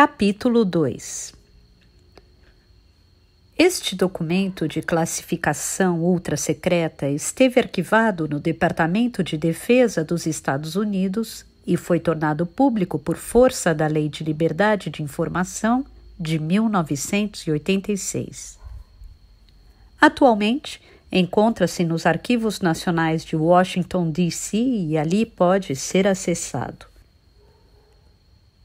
Capítulo 2 Este documento de classificação ultra-secreta esteve arquivado no Departamento de Defesa dos Estados Unidos e foi tornado público por força da Lei de Liberdade de Informação de 1986. Atualmente, encontra-se nos arquivos nacionais de Washington, D.C. e ali pode ser acessado.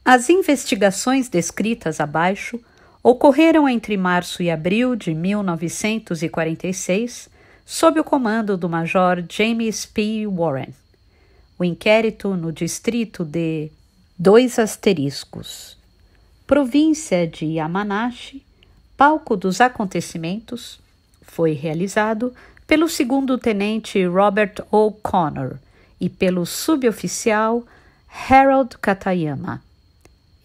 As investigações descritas abaixo ocorreram entre março e abril de 1946, sob o comando do Major James P. Warren. O inquérito no distrito de dois asteriscos, província de Yamanashi, palco dos acontecimentos, foi realizado pelo segundo tenente Robert O'Connor e pelo suboficial Harold Katayama.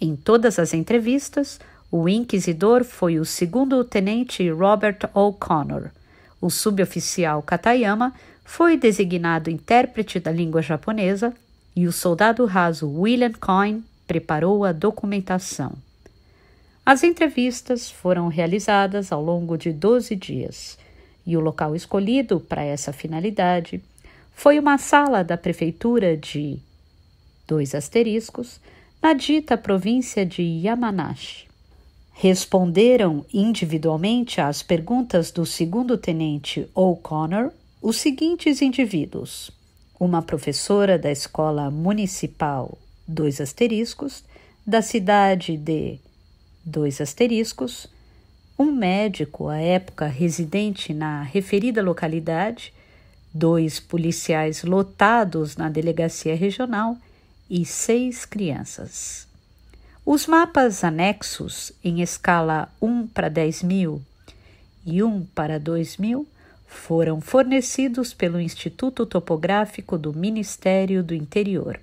Em todas as entrevistas, o inquisidor foi o segundo-tenente Robert O'Connor. O suboficial Katayama foi designado intérprete da língua japonesa e o soldado raso William Coyne preparou a documentação. As entrevistas foram realizadas ao longo de 12 dias e o local escolhido para essa finalidade foi uma sala da prefeitura de dois asteriscos na dita província de Yamanashi. Responderam individualmente às perguntas do segundo tenente O'Connor os seguintes indivíduos: uma professora da escola municipal, dois asteriscos, da cidade de dois asteriscos, um médico à época residente na referida localidade, dois policiais lotados na delegacia regional e seis crianças. Os mapas anexos em escala 1 para 10 mil e 1 para 2 mil foram fornecidos pelo Instituto Topográfico do Ministério do Interior.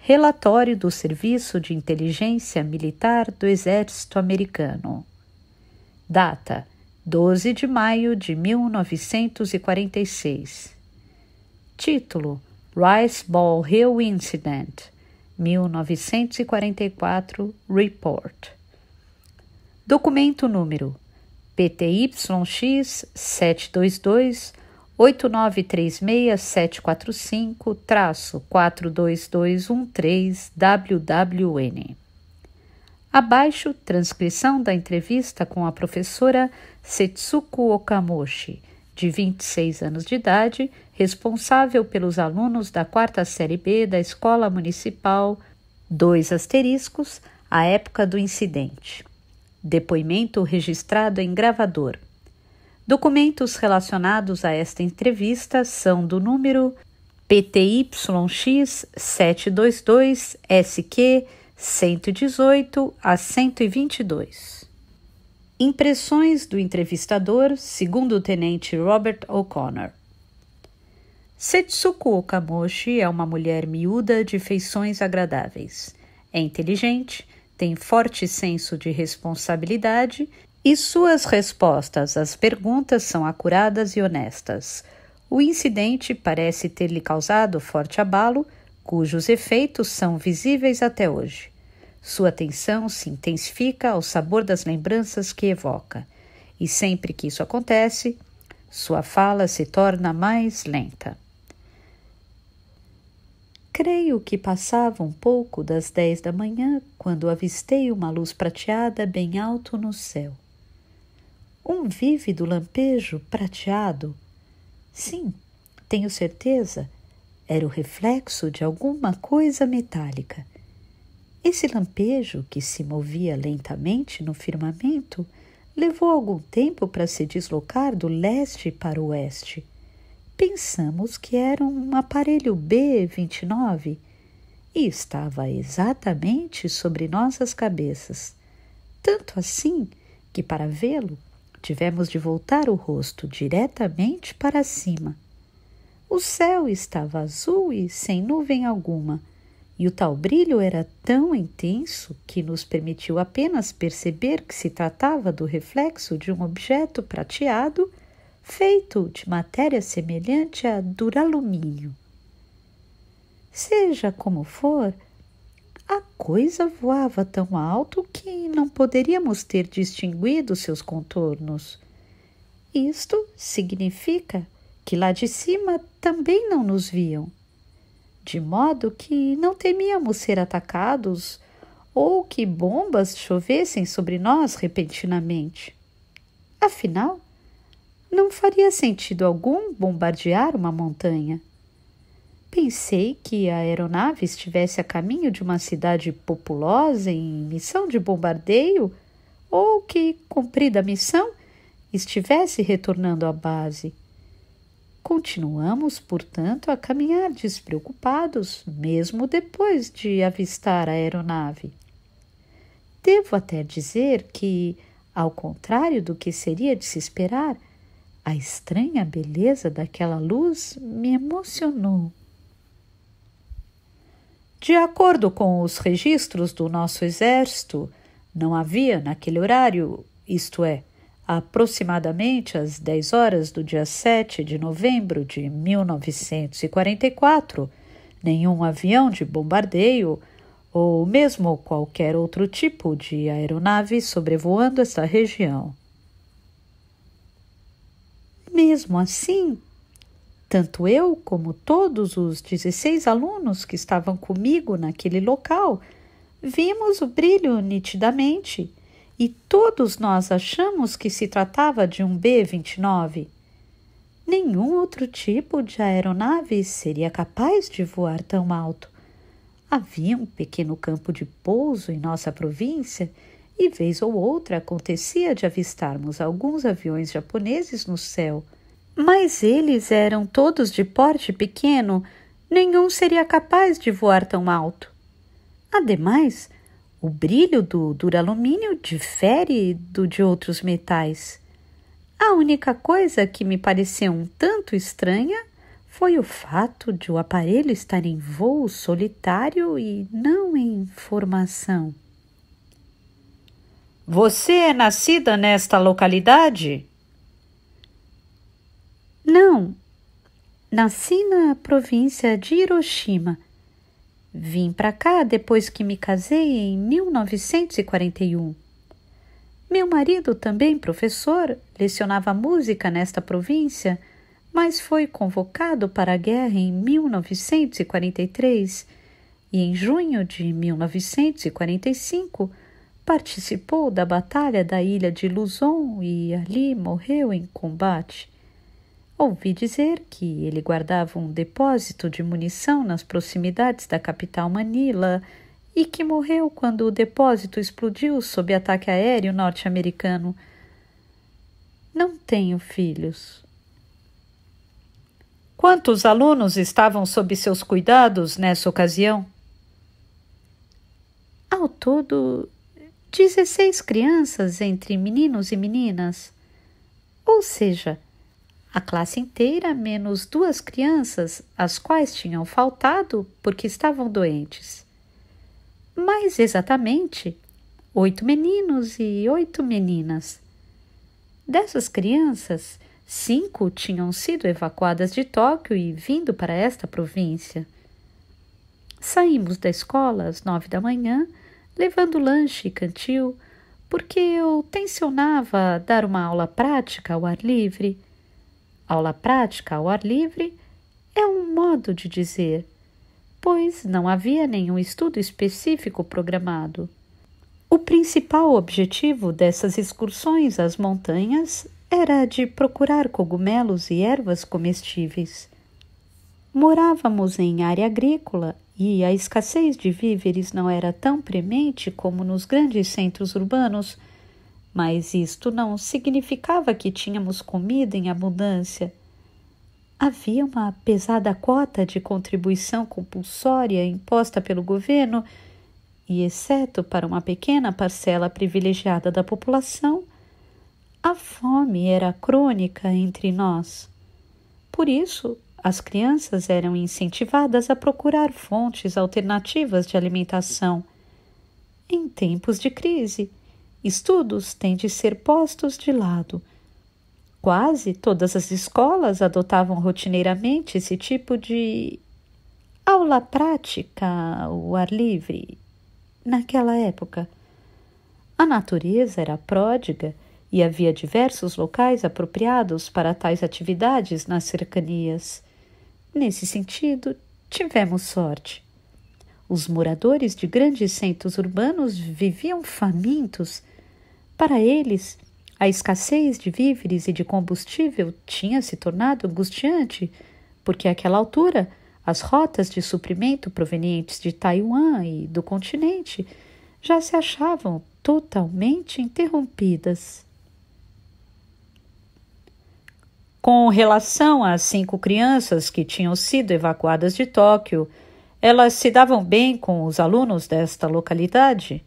Relatório do Serviço de Inteligência Militar do Exército Americano. Data: 12 de maio de 1946. Título: Rice Ball Hill Incident, 1944 Report. Documento número PTYX 722 8936745-42213-WWN. Abaixo, transcrição da entrevista com a professora Setsuko Okamoshi, de 26 anos de idade, responsável pelos alunos da quarta série B da Escola Municipal 2 asteriscos, a época do incidente. Depoimento registrado em gravador. Documentos relacionados a esta entrevista são do número PTYX 722 SQ 118 a 122. Impressões do entrevistador, segundo o tenente Robert O'Connor. Setsuko Okamoshi é uma mulher miúda de feições agradáveis. É inteligente, tem forte senso de responsabilidade e suas respostas às perguntas são acuradas e honestas. O incidente parece ter lhe causado forte abalo, cujos efeitos são visíveis até hoje. Sua atenção se intensifica ao sabor das lembranças que evoca, e sempre que isso acontece, sua fala se torna mais lenta. Creio que passava um pouco das dez da manhã quando avistei uma luz prateada bem alto no céu. Um vívido lampejo prateado. Sim, tenho certeza, era o reflexo de alguma coisa metálica esse lampejo, que se movia lentamente no firmamento, levou algum tempo para se deslocar do leste para o oeste. Pensamos que era um aparelho B-29 e estava exatamente sobre nossas cabeças. Tanto assim que, para vê-lo, tivemos de voltar o rosto diretamente para cima. O céu estava azul e sem nuvem alguma e o tal brilho era tão intenso que nos permitiu apenas perceber que se tratava do reflexo de um objeto prateado feito de matéria semelhante a duralumínio. Seja como for, a coisa voava tão alto que não poderíamos ter distinguido seus contornos. Isto significa que lá de cima também não nos viam de modo que não temíamos ser atacados ou que bombas chovessem sobre nós repentinamente. Afinal, não faria sentido algum bombardear uma montanha. Pensei que a aeronave estivesse a caminho de uma cidade populosa em missão de bombardeio ou que, cumprida a missão, estivesse retornando à base. Continuamos, portanto, a caminhar despreocupados, mesmo depois de avistar a aeronave. Devo até dizer que, ao contrário do que seria de se esperar, a estranha beleza daquela luz me emocionou. De acordo com os registros do nosso exército, não havia naquele horário, isto é, Aproximadamente às 10 horas do dia 7 de novembro de 1944, nenhum avião de bombardeio ou mesmo qualquer outro tipo de aeronave sobrevoando essa região. Mesmo assim, tanto eu como todos os 16 alunos que estavam comigo naquele local vimos o brilho nitidamente e todos nós achamos que se tratava de um B-29. Nenhum outro tipo de aeronave seria capaz de voar tão alto. Havia um pequeno campo de pouso em nossa província e, vez ou outra, acontecia de avistarmos alguns aviões japoneses no céu. Mas eles eram todos de porte pequeno, nenhum seria capaz de voar tão alto. Ademais, o brilho do duralumínio difere do de outros metais. A única coisa que me pareceu um tanto estranha foi o fato de o aparelho estar em voo solitário e não em formação. Você é nascida nesta localidade? Não, nasci na província de Hiroshima Vim para cá depois que me casei em 1941. Meu marido, também professor, lecionava música nesta província, mas foi convocado para a guerra em 1943 e, em junho de 1945, participou da Batalha da Ilha de Luzon e ali morreu em combate. Ouvi dizer que ele guardava um depósito de munição nas proximidades da capital Manila e que morreu quando o depósito explodiu sob ataque aéreo norte-americano. Não tenho filhos. Quantos alunos estavam sob seus cuidados nessa ocasião? Ao todo, 16 crianças entre meninos e meninas. Ou seja, a classe inteira, menos duas crianças, as quais tinham faltado porque estavam doentes. Mais exatamente, oito meninos e oito meninas. Dessas crianças, cinco tinham sido evacuadas de Tóquio e vindo para esta província. Saímos da escola às nove da manhã, levando lanche e cantil, porque eu tensionava dar uma aula prática ao ar livre Aula prática ao ar livre é um modo de dizer, pois não havia nenhum estudo específico programado. O principal objetivo dessas excursões às montanhas era de procurar cogumelos e ervas comestíveis. Morávamos em área agrícola e a escassez de víveres não era tão premente como nos grandes centros urbanos mas isto não significava que tínhamos comida em abundância. Havia uma pesada cota de contribuição compulsória imposta pelo governo, e, exceto para uma pequena parcela privilegiada da população, a fome era crônica entre nós. Por isso, as crianças eram incentivadas a procurar fontes alternativas de alimentação. Em tempos de crise, estudos têm de ser postos de lado. Quase todas as escolas adotavam rotineiramente esse tipo de aula prática O ar livre naquela época. A natureza era pródiga e havia diversos locais apropriados para tais atividades nas cercanias. Nesse sentido, tivemos sorte. Os moradores de grandes centros urbanos viviam famintos. Para eles, a escassez de víveres e de combustível tinha se tornado angustiante, porque àquela altura as rotas de suprimento provenientes de Taiwan e do continente já se achavam totalmente interrompidas. Com relação às cinco crianças que tinham sido evacuadas de Tóquio, elas se davam bem com os alunos desta localidade?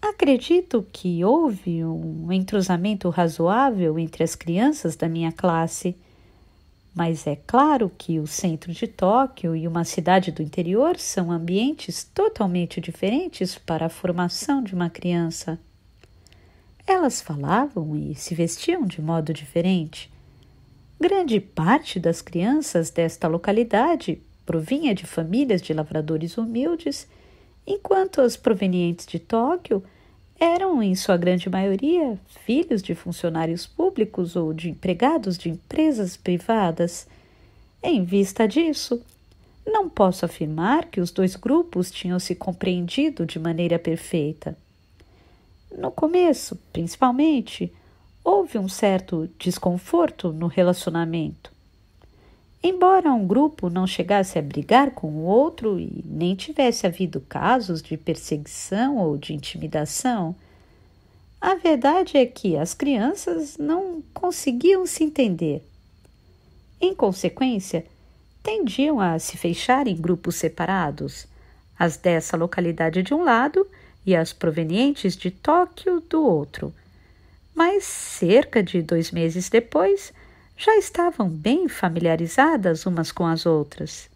Acredito que houve um entrosamento razoável entre as crianças da minha classe, mas é claro que o centro de Tóquio e uma cidade do interior são ambientes totalmente diferentes para a formação de uma criança. Elas falavam e se vestiam de modo diferente. Grande parte das crianças desta localidade provinha de famílias de lavradores humildes, enquanto as provenientes de Tóquio eram, em sua grande maioria, filhos de funcionários públicos ou de empregados de empresas privadas. Em vista disso, não posso afirmar que os dois grupos tinham se compreendido de maneira perfeita. No começo, principalmente, houve um certo desconforto no relacionamento. Embora um grupo não chegasse a brigar com o outro e nem tivesse havido casos de perseguição ou de intimidação, a verdade é que as crianças não conseguiam se entender. Em consequência, tendiam a se fechar em grupos separados, as dessa localidade de um lado e as provenientes de Tóquio do outro mas cerca de dois meses depois já estavam bem familiarizadas umas com as outras.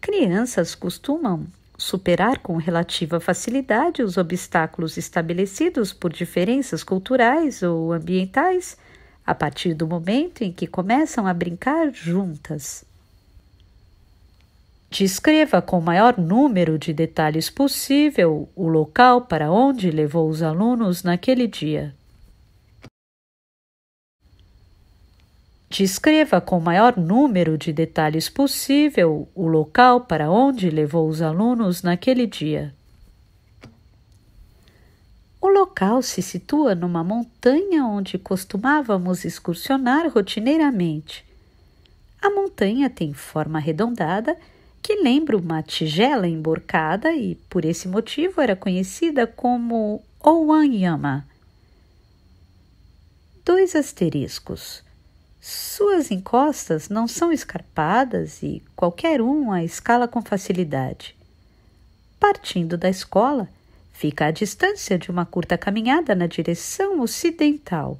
Crianças costumam superar com relativa facilidade os obstáculos estabelecidos por diferenças culturais ou ambientais a partir do momento em que começam a brincar juntas. Descreva com o maior número de detalhes possível o local para onde levou os alunos naquele dia. Descreva com o maior número de detalhes possível o local para onde levou os alunos naquele dia. O local se situa numa montanha onde costumávamos excursionar rotineiramente. A montanha tem forma arredondada que lembra uma tigela emborcada e, por esse motivo, era conhecida como Ouanyama. Dois asteriscos. Suas encostas não são escarpadas e qualquer um a escala com facilidade. Partindo da escola, fica à distância de uma curta caminhada na direção ocidental.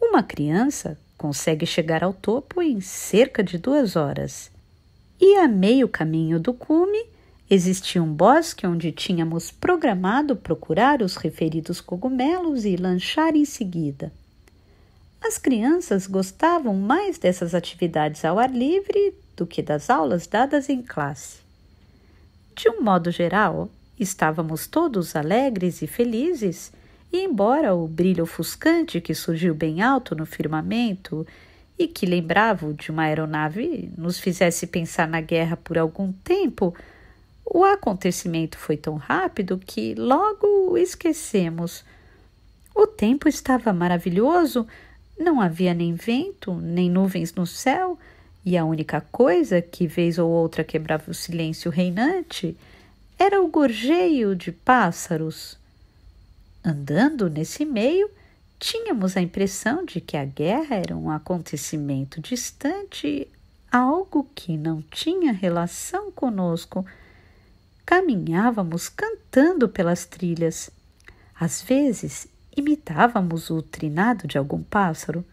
Uma criança consegue chegar ao topo em cerca de duas horas. E a meio caminho do cume, existia um bosque onde tínhamos programado procurar os referidos cogumelos e lanchar em seguida. As crianças gostavam mais dessas atividades ao ar livre do que das aulas dadas em classe. De um modo geral, estávamos todos alegres e felizes, e embora o brilho ofuscante que surgiu bem alto no firmamento e que lembrava o de uma aeronave nos fizesse pensar na guerra por algum tempo, o acontecimento foi tão rápido que logo o esquecemos. O tempo estava maravilhoso, não havia nem vento, nem nuvens no céu, e a única coisa que vez ou outra quebrava o silêncio reinante era o gorjeio de pássaros. Andando nesse meio, tínhamos a impressão de que a guerra era um acontecimento distante, algo que não tinha relação conosco. Caminhávamos cantando pelas trilhas. Às vezes imitávamos o trinado de algum pássaro,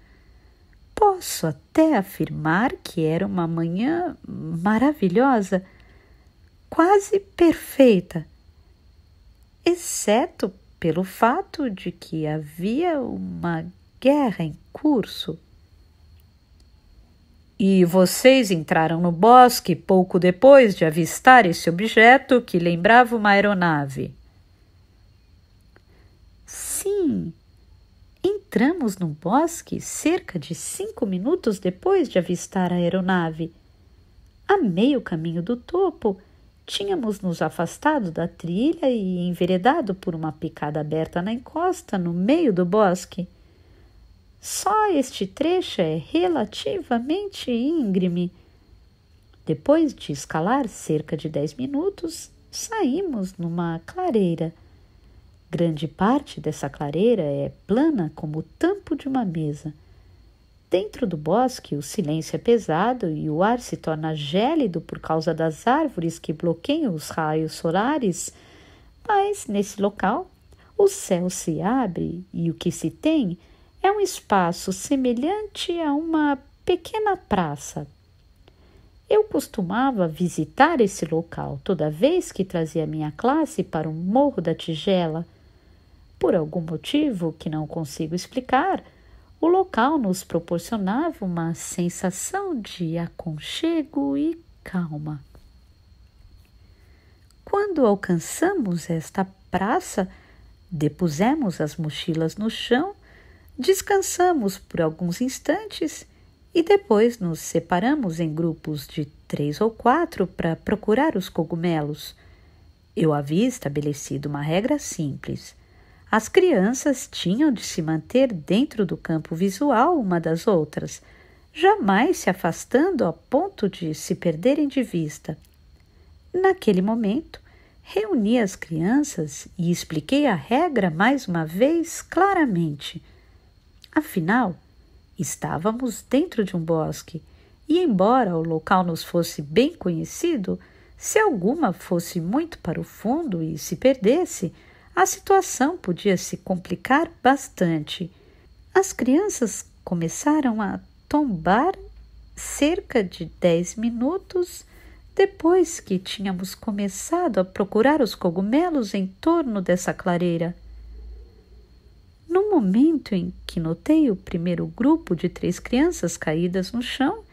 posso até afirmar que era uma manhã maravilhosa, quase perfeita, exceto pelo fato de que havia uma guerra em curso. E vocês entraram no bosque pouco depois de avistar esse objeto que lembrava uma aeronave assim. Entramos no bosque cerca de cinco minutos depois de avistar a aeronave. A meio caminho do topo, tínhamos nos afastado da trilha e enveredado por uma picada aberta na encosta no meio do bosque. Só este trecho é relativamente íngreme. Depois de escalar cerca de dez minutos, saímos numa clareira. Grande parte dessa clareira é plana como o tampo de uma mesa. Dentro do bosque, o silêncio é pesado e o ar se torna gélido por causa das árvores que bloqueiam os raios solares. Mas nesse local, o céu se abre e o que se tem é um espaço semelhante a uma pequena praça. Eu costumava visitar esse local toda vez que trazia minha classe para o Morro da Tigela por algum motivo que não consigo explicar, o local nos proporcionava uma sensação de aconchego e calma. Quando alcançamos esta praça, depusemos as mochilas no chão, descansamos por alguns instantes e depois nos separamos em grupos de três ou quatro para procurar os cogumelos. Eu havia estabelecido uma regra simples as crianças tinham de se manter dentro do campo visual uma das outras, jamais se afastando a ponto de se perderem de vista. Naquele momento, reuni as crianças e expliquei a regra mais uma vez claramente. Afinal, estávamos dentro de um bosque e, embora o local nos fosse bem conhecido, se alguma fosse muito para o fundo e se perdesse, a situação podia se complicar bastante. As crianças começaram a tombar cerca de dez minutos depois que tínhamos começado a procurar os cogumelos em torno dessa clareira. No momento em que notei o primeiro grupo de três crianças caídas no chão,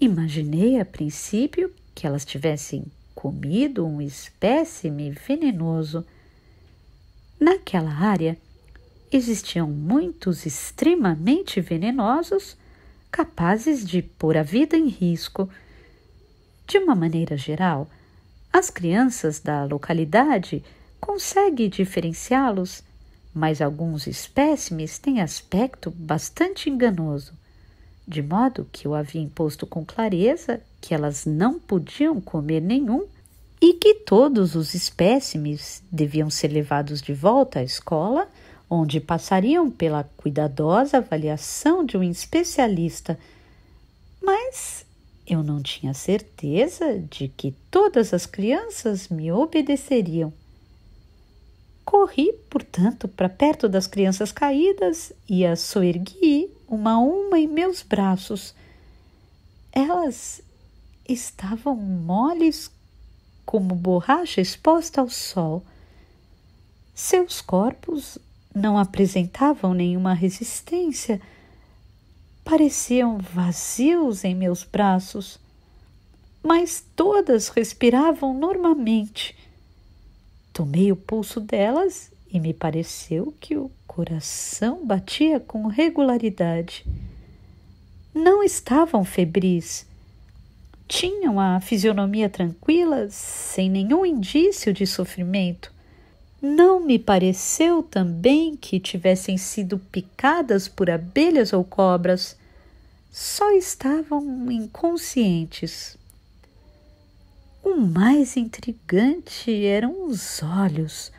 imaginei a princípio que elas tivessem comido um espécime venenoso. Naquela área existiam muitos extremamente venenosos capazes de pôr a vida em risco. De uma maneira geral, as crianças da localidade conseguem diferenciá-los, mas alguns espécimes têm aspecto bastante enganoso, de modo que eu havia imposto com clareza que elas não podiam comer nenhum e que todos os espécimes deviam ser levados de volta à escola, onde passariam pela cuidadosa avaliação de um especialista. Mas eu não tinha certeza de que todas as crianças me obedeceriam. Corri, portanto, para perto das crianças caídas e as soergui uma a uma em meus braços. Elas estavam moles como borracha exposta ao sol. Seus corpos não apresentavam nenhuma resistência, pareciam vazios em meus braços, mas todas respiravam normalmente. Tomei o pulso delas e me pareceu que o coração batia com regularidade. Não estavam febris tinham a fisionomia tranquila, sem nenhum indício de sofrimento. Não me pareceu também que tivessem sido picadas por abelhas ou cobras. Só estavam inconscientes. O mais intrigante eram os olhos.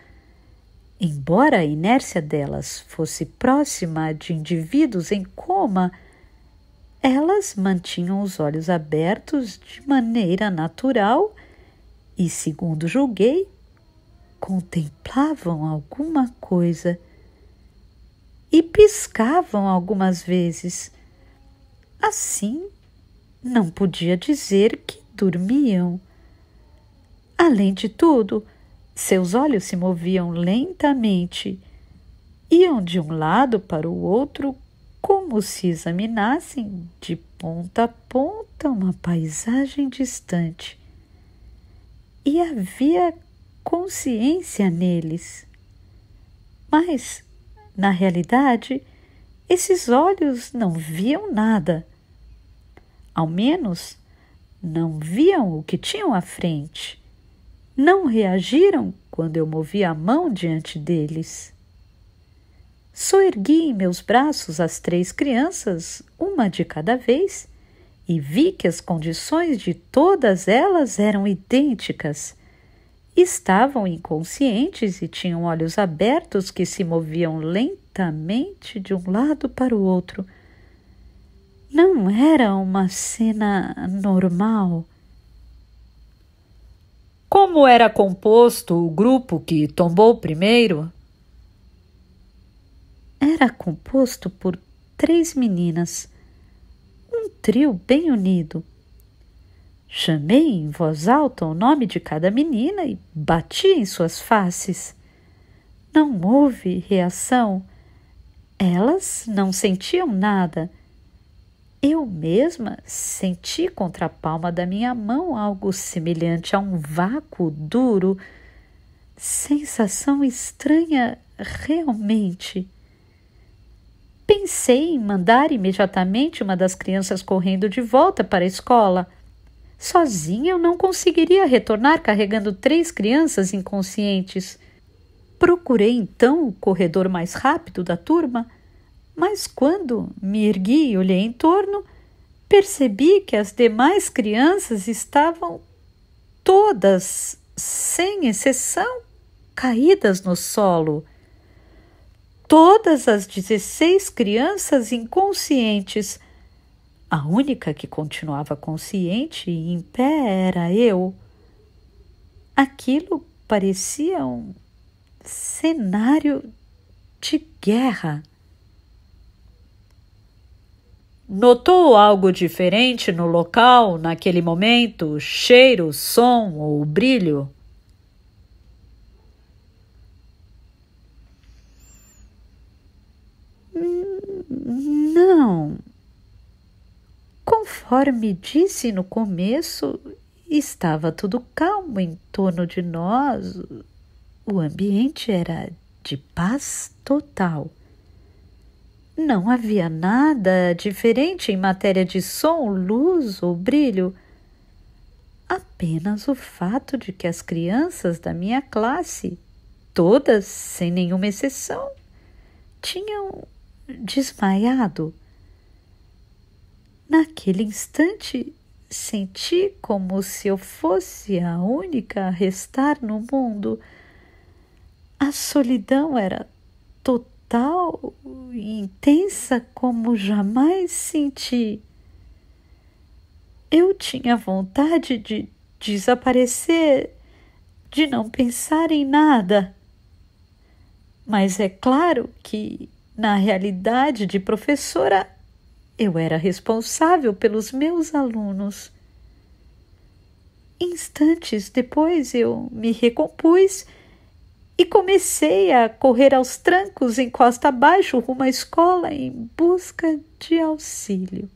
Embora a inércia delas fosse próxima de indivíduos em coma, elas mantinham os olhos abertos de maneira natural e, segundo julguei, contemplavam alguma coisa e piscavam algumas vezes. Assim, não podia dizer que dormiam. Além de tudo, seus olhos se moviam lentamente, iam de um lado para o outro como se examinassem de ponta a ponta uma paisagem distante. E havia consciência neles. Mas, na realidade, esses olhos não viam nada. Ao menos, não viam o que tinham à frente. Não reagiram quando eu movi a mão diante deles. Soergui em meus braços as três crianças, uma de cada vez, e vi que as condições de todas elas eram idênticas. Estavam inconscientes e tinham olhos abertos que se moviam lentamente de um lado para o outro. Não era uma cena normal. Como era composto o grupo que tombou primeiro? era composto por três meninas, um trio bem unido. Chamei em voz alta o nome de cada menina e bati em suas faces. Não houve reação. Elas não sentiam nada. Eu mesma senti contra a palma da minha mão algo semelhante a um vácuo duro. Sensação estranha, realmente. Pensei em mandar imediatamente uma das crianças correndo de volta para a escola. Sozinha eu não conseguiria retornar carregando três crianças inconscientes. Procurei então o corredor mais rápido da turma, mas quando me ergui e olhei em torno, percebi que as demais crianças estavam todas, sem exceção, caídas no solo todas as 16 crianças inconscientes. A única que continuava consciente e em pé era eu. Aquilo parecia um cenário de guerra. Notou algo diferente no local naquele momento, cheiro, som ou brilho? Não. Conforme disse no começo, estava tudo calmo em torno de nós. O ambiente era de paz total. Não havia nada diferente em matéria de som, luz ou brilho. Apenas o fato de que as crianças da minha classe, todas sem nenhuma exceção, tinham desmaiado. Naquele instante, senti como se eu fosse a única a restar no mundo. A solidão era total e intensa como jamais senti. Eu tinha vontade de desaparecer, de não pensar em nada. Mas é claro que na realidade de professora, eu era responsável pelos meus alunos. Instantes depois eu me recompus e comecei a correr aos trancos em costa abaixo rumo à escola em busca de auxílio.